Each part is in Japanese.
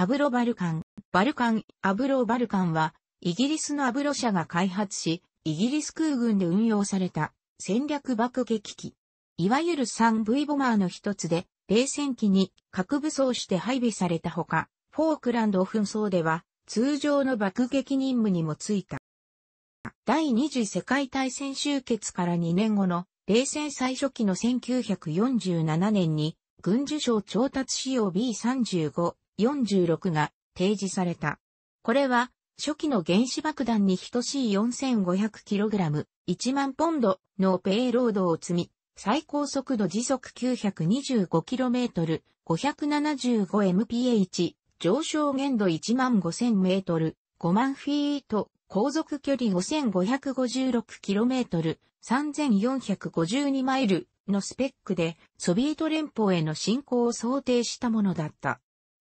アブロバルカン。バルカン、アブロバルカンは、イギリスのアブロ社が開発し、イギリス空軍で運用された戦略爆撃機。いわゆる 3V ボマーの一つで、冷戦機に核武装して配備されたほか、フォークランド紛争では、通常の爆撃任務にもついた。第二次世界大戦終結から2年後の冷戦最初期の1947年に軍需省調達仕様 B35 46が提示された。これは、初期の原子爆弾に等しい 4500kg、1万ポンドのペイロードを積み、最高速度時速 925km、575mph、上昇限度 15000m、5万フィート、航続距離 5556km、3452マイルのスペックで、ソビエト連邦への進行を想定したものだった。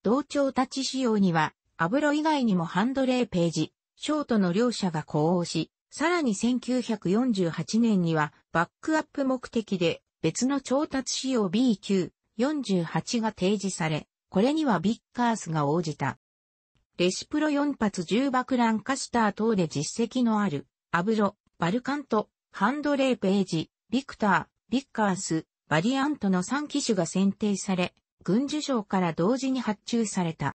同調タッチ仕様には、アブロ以外にもハンドレーページ、ショートの両者が呼応し、さらに1948年にはバックアップ目的で別の調達仕様 BQ48 が提示され、これにはビッカースが応じた。レシプロ4発10爆ランカスター等で実績のある、アブロ、バルカント、ハンドレーページ、ビクター、ビッカース、バリアントの3機種が選定され、軍需省から同時に発注された。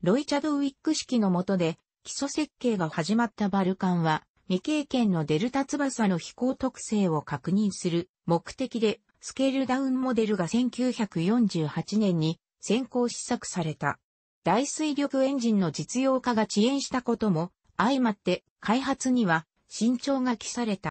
ロイチャドウィック式の下で基礎設計が始まったバルカンは未経験のデルタ翼の飛行特性を確認する目的でスケールダウンモデルが1948年に先行試作された。大水力エンジンの実用化が遅延したことも相まって開発には慎重が期された。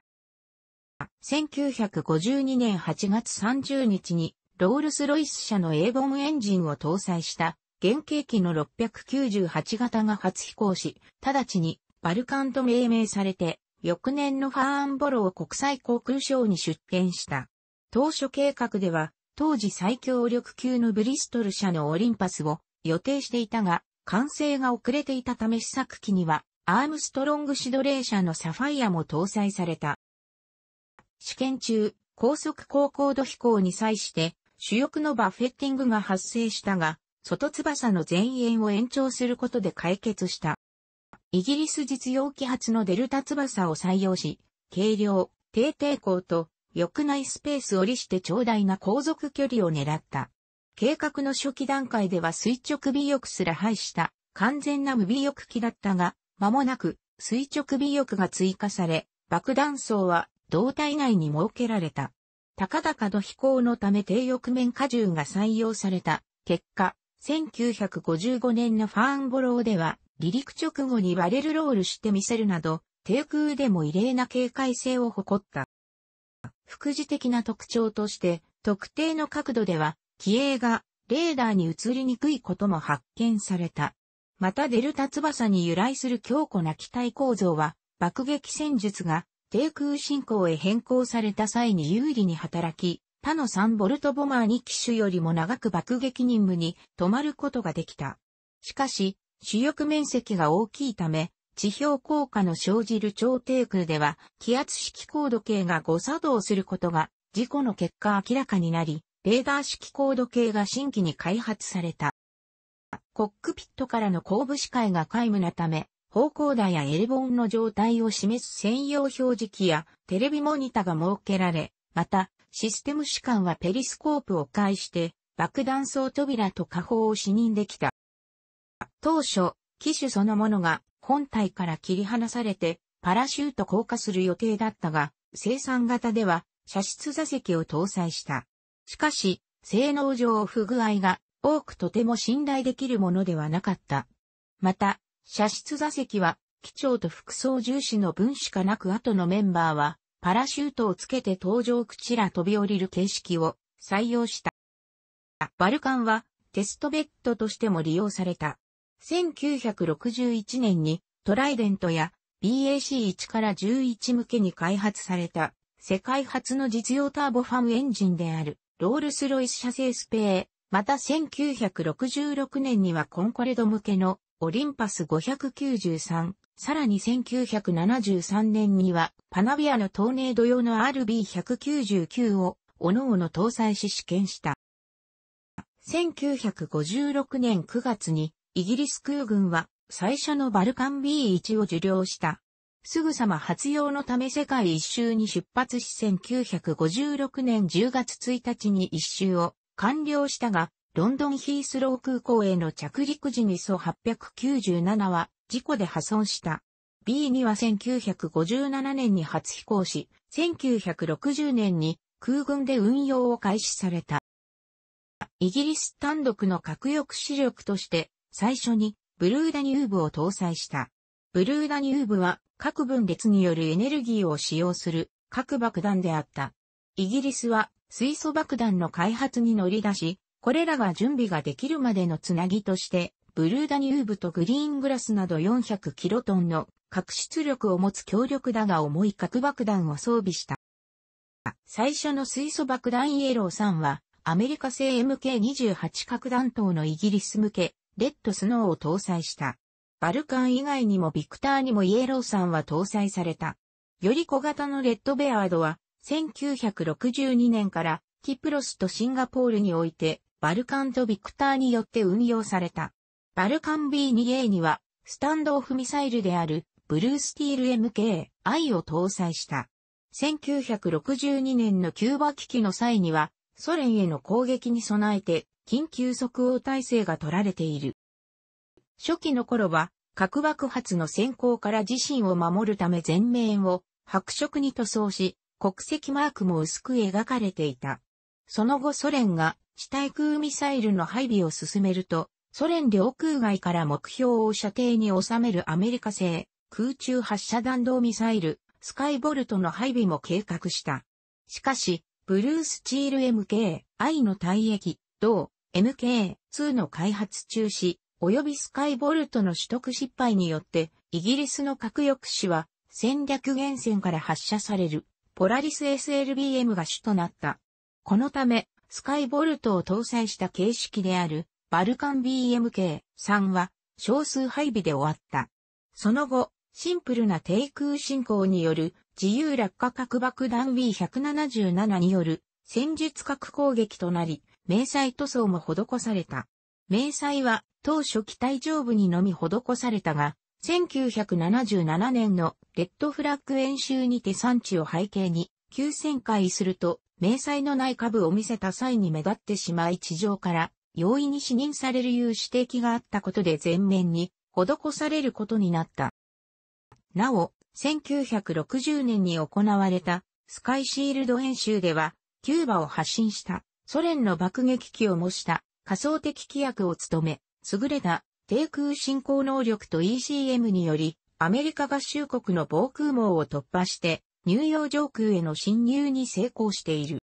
1952年8月30日にロールスロイス社の a ムエンジンを搭載した原型機の698型が初飛行し、直ちにバルカンと命名されて、翌年のファーンボロー国際航空ショーに出展した。当初計画では、当時最強力級のブリストル社のオリンパスを予定していたが、完成が遅れていたため試作機には、アームストロングシドレー社のサファイアも搭載された。試験中、高速高高度飛行に際して、主翼のバフェッティングが発生したが、外翼の前縁を延長することで解決した。イギリス実用機発のデルタ翼を採用し、軽量、低抵抗と、翼内スペースを利して長大な航続距離を狙った。計画の初期段階では垂直尾翼すら廃した完全な無尾翼機だったが、間もなく垂直尾翼が追加され、爆弾層は胴体内に設けられた。高々の飛行のため低翼面荷重が採用された結果、1955年のファーンボローでは、離陸直後にバレルロールしてみせるなど、低空でも異例な警戒性を誇った。副次的な特徴として、特定の角度では、機影がレーダーに映りにくいことも発見された。またデルタ翼に由来する強固な機体構造は、爆撃戦術が低空進行へ変更された際に有利に働き、他の3ボルトボマー2機種よりも長く爆撃任務に止まることができた。しかし、主翼面積が大きいため、地表効果の生じる超低空では、気圧式高度計が誤作動することが、事故の結果明らかになり、レーダー式高度計が新規に開発された。コックピットからの後部視界が皆無なため、方向打やエレボンの状態を示す専用表示器やテレビモニタが設けられ、また、システム士官はペリスコープを介して、爆弾層扉と下方を視認できた。当初、機種そのものが本体から切り離されて、パラシュート降下する予定だったが、生産型では、射出座席を搭載した。しかし、性能上不具合が多くとても信頼できるものではなかった。また、射出座席は、機長と副操縦士の分しかなく後のメンバーは、パラシュートをつけて搭乗口ら飛び降りる形式を採用した。バルカンはテストベッドとしても利用された。1961年にトライデントや BAC1 から11向けに開発された世界初の実用ターボファムエンジンであるロールスロイス社製スペー、また1966年にはコンコレド向けのオリンパス593、さらに1973年には、パナビアのトーネード用の RB199 を、おのおの搭載し試験した。1956年9月に、イギリス空軍は、最初のバルカン B1 を受領した。すぐさま発用のため世界一周に出発し1956年10月1日に一周を完了したが、ロンドンヒースロー空港への着陸時にソ897は事故で破損した。B2 は1957年に初飛行し、1960年に空軍で運用を開始された。イギリス単独の核抑止力として最初にブルーダニューブを搭載した。ブルーダニューブは核分裂によるエネルギーを使用する核爆弾であった。イギリスは水素爆弾の開発に乗り出し、これらが準備ができるまでのつなぎとして、ブルーダニューブとグリーングラスなど400キロトンの核出力を持つ強力だが重い核爆弾を装備した。最初の水素爆弾イエロー3は、アメリカ製 MK28 核弾頭のイギリス向け、レッドスノーを搭載した。バルカン以外にもビクターにもイエローさんは搭載された。より小型のレッドベアードは、1962年からキプロスとシンガポールにおいてバルカンとビクターによって運用された。バルカン B2A には、スタンドオフミサイルである、ブルースティール MK-I を搭載した。1962年のキューバ危機の際には、ソ連への攻撃に備えて、緊急即応体制が取られている。初期の頃は、核爆発の先行から自身を守るため全面を白色に塗装し、国籍マークも薄く描かれていた。その後ソ連が地対空ミサイルの配備を進めると、ソ連領空外から目標を射程に収めるアメリカ製空中発射弾道ミサイル、スカイボルトの配備も計画した。しかし、ブルースチール MK-I の退役、同 MK-2 の開発中止、及びスカイボルトの取得失敗によって、イギリスの核抑止は戦略源泉から発射されるポラリス SLBM が主となった。このため、スカイボルトを搭載した形式である、バルカン BMK-3 は少数配備で終わった。その後、シンプルな低空進行による自由落下核爆弾 B177 による戦術核攻撃となり、迷彩塗装も施された。迷彩は当初機体上部にのみ施されたが、1977年のレッドフラッグ演習にて産地を背景に急旋回すると迷彩のない株を見せた際に目立ってしまい地上から容易に視認されるいう指摘があったことで全面に施されることになった。なお、1960年に行われたスカイシールド演習では、キューバを発信したソ連の爆撃機を模した仮想的規約を務め、優れた低空進行能力と ECM により、アメリカ合衆国の防空網を突破して、ヨー上空への侵入に成功している。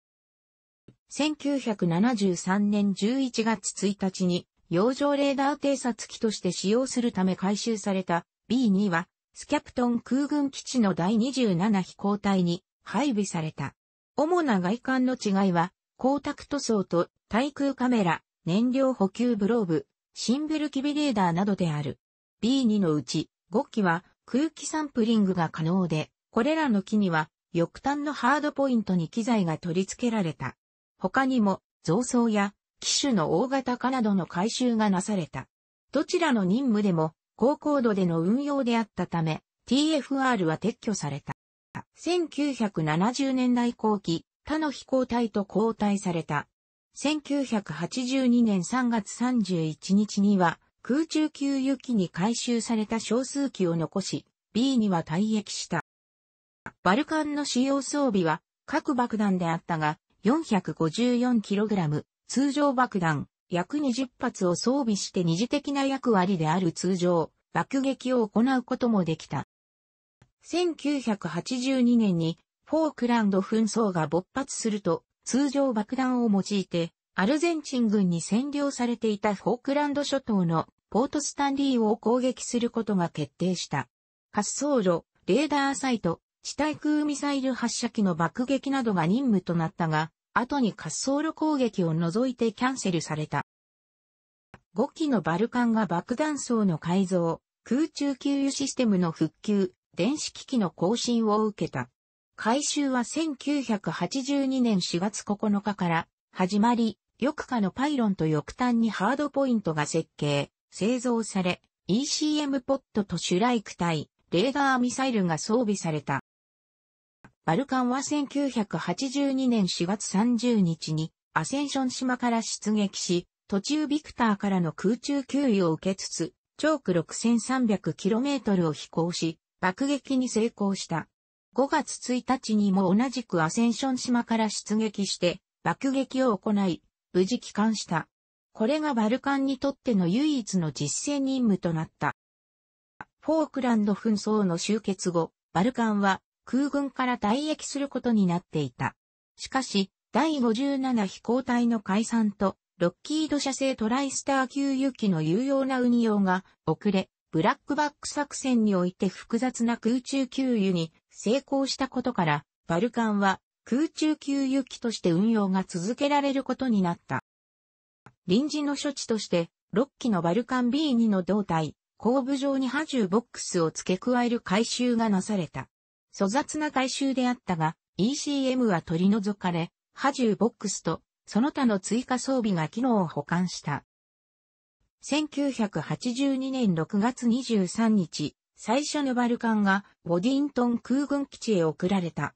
1973年11月1日に、洋上レーダー偵察機として使用するため回収された B2 は、スキャプトン空軍基地の第27飛行隊に配備された。主な外観の違いは、光沢塗装と対空カメラ、燃料補給ブローブ、シンブルキビレーダーなどである。B2 のうち5機は空気サンプリングが可能で、これらの機には、翼端のハードポイントに機材が取り付けられた。他にも、増装や、機種の大型化などの改修がなされた。どちらの任務でも、高高度での運用であったため、TFR は撤去された。1970年代後期、他の飛行隊と交代された。1982年3月31日には、空中給油機に回収された小数機を残し、B には退役した。バルカンの使用装備は各爆弾であったが、454kg、通常爆弾、約20発を装備して二次的な役割である通常、爆撃を行うこともできた。1982年にフォークランド紛争が勃発すると、通常爆弾を用いて、アルゼンチン軍に占領されていたフォークランド諸島のポートスタンリーを攻撃することが決定した。滑走路、レーダーサイト、地対空ミサイル発射機の爆撃などが任務となったが、後に滑走路攻撃を除いてキャンセルされた。5機のバルカンが爆弾層の改造、空中給油システムの復旧、電子機器の更新を受けた。改修は1982年4月9日から始まり、く下のパイロンと翼端にハードポイントが設計、製造され、ECM ポットとシュライク対レーダーミサイルが装備された。バルカンは1982年4月30日にアセンション島から出撃し、途中ビクターからの空中給油を受けつつ、長区 6300km を飛行し、爆撃に成功した。5月1日にも同じくアセンション島から出撃して、爆撃を行い、無事帰還した。これがバルカンにとっての唯一の実践任務となった。フォークランド紛争の終結後、バルカンは空軍から退役することになっていた。しかし、第57飛行隊の解散と、ロッキード社製トライスター給油機の有用な運用が遅れ、ブラックバック作戦において複雑な空中給油に成功したことから、バルカンは空中給油機として運用が続けられることになった。臨時の処置として、6機のバルカン B2 の胴体、後部上に波重ボックスを付け加える回収がなされた。粗雑な回収であったが、ECM は取り除かれ、波重ボックスと、その他の追加装備が機能を保管した。1982年6月23日、最初のバルカンがボディントン空軍基地へ送られた。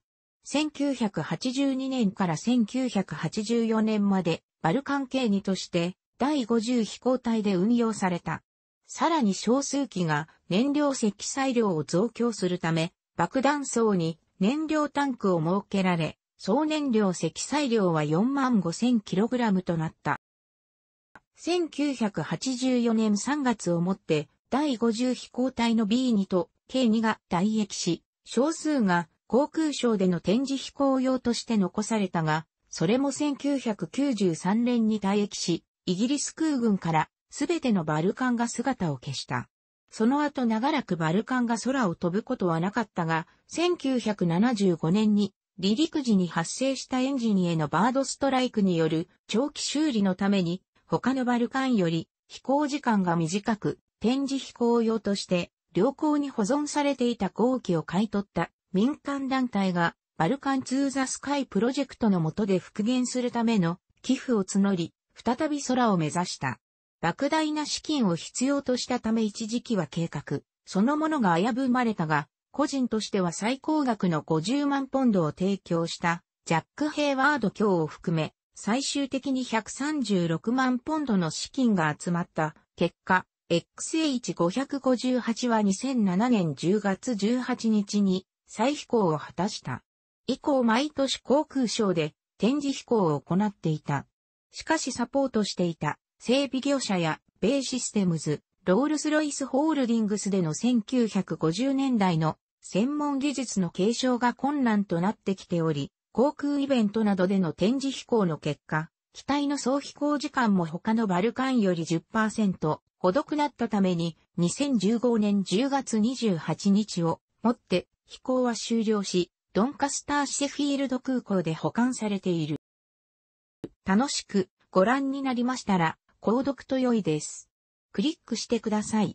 1982年から1984年までバルカン系2として第50飛行隊で運用された。さらに少数機が燃料積載量を増強するため爆弾層に燃料タンクを設けられ、総燃料積載量は 45,000kg となった。1984年3月をもって第50飛行隊の B2 と K2 が退役し、少数が航空省での展示飛行用として残されたが、それも1993年に退役し、イギリス空軍からすべてのバルカンが姿を消した。その後長らくバルカンが空を飛ぶことはなかったが、1975年に離陸時に発生したエンジンへのバードストライクによる長期修理のために、他のバルカンより飛行時間が短く、展示飛行用として良好に保存されていた後期を買い取った民間団体がバルカンツーザスカイプロジェクトの下で復元するための寄付を募り、再び空を目指した。莫大な資金を必要としたため一時期は計画、そのものが危ぶまれたが、個人としては最高額の50万ポンドを提供した、ジャック・ヘイワード卿を含め、最終的に136万ポンドの資金が集まった結果、XH558 は2007年10月18日に再飛行を果たした。以降毎年航空ショーで展示飛行を行っていた。しかしサポートしていた整備業者やベイシステムズ、ロールスロイスホールディングスでの1950年代の専門技術の継承が困難となってきており、航空イベントなどでの展示飛行の結果、機体の総飛行時間も他のバルカンより10%ほどくなったために、2015年10月28日をもって飛行は終了し、ドンカスターシェフィールド空港で保管されている。楽しくご覧になりましたら、購読と良いです。クリックしてください。